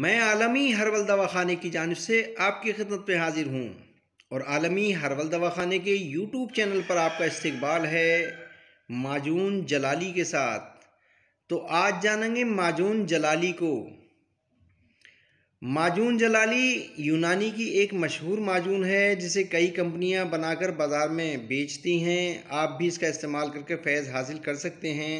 मैं आलमी हर्बल दवाखाने की जानब से आपकी खिदमत में हाजिर हूँ और आलमी हर्बल दवाखाने के यूट्यूब चैनल पर आपका इस्तबाल है माजून जलाली के साथ तो आज जानेंगे माजून जलाली को माजून जलाली यूनानी की एक मशहूर माजून है जिसे कई कंपनियां बनाकर बाज़ार में बेचती हैं आप भी इसका इस्तेमाल करके फैज़ हासिल कर सकते हैं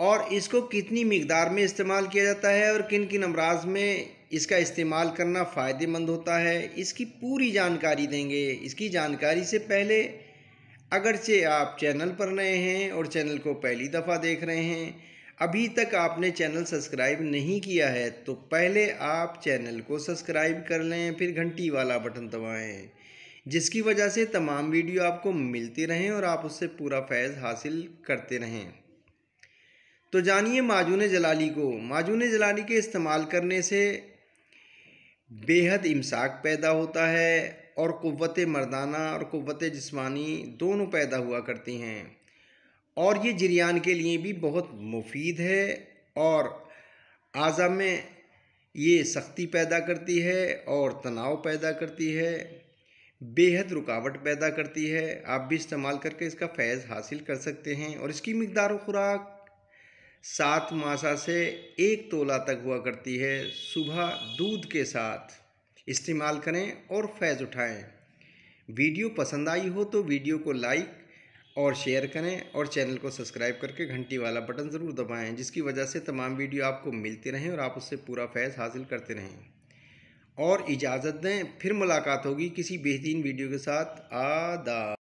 और इसको कितनी मकदार में इस्तेमाल किया जाता है और किन किन अमराज में इसका इस्तेमाल करना फ़ायदेमंद होता है इसकी पूरी जानकारी देंगे इसकी जानकारी से पहले अगरचे आप चैनल पर नए हैं और चैनल को पहली दफ़ा देख रहे हैं अभी तक आपने चैनल सब्सक्राइब नहीं किया है तो पहले आप चैनल को सब्सक्राइब कर लें फिर घंटी वाला बटन दबाएँ जिसकी वजह से तमाम वीडियो आपको मिलती रहें और आप उससे पूरा फैज़ हासिल करते रहें तो जानिए माजून जलाली को माजून जलाली के इस्तेमाल करने से बेहद इमसाक पैदा होता है और क़वत मर्दाना और क़वत जिस्मानी दोनों पैदा हुआ करती हैं और ये जरियान के लिए भी बहुत मुफीद है और आज़ा में ये सख्ती पैदा करती है और तनाव पैदा करती है बेहद रुकावट पैदा करती है आप भी इस्तेमाल करके इसका फैज़ हासिल कर सकते हैं और इसकी मकदार खुराक सात मासा से एक तोला तक हुआ करती है सुबह दूध के साथ इस्तेमाल करें और फैज़ उठाएं वीडियो पसंद आई हो तो वीडियो को लाइक और शेयर करें और चैनल को सब्सक्राइब करके घंटी वाला बटन ज़रूर दबाएं जिसकी वजह से तमाम वीडियो आपको मिलती रहें और आप उससे पूरा फैज़ हासिल करते रहें और इजाज़त दें फिर मुलाकात होगी किसी बेहतरीन वीडियो के साथ आदा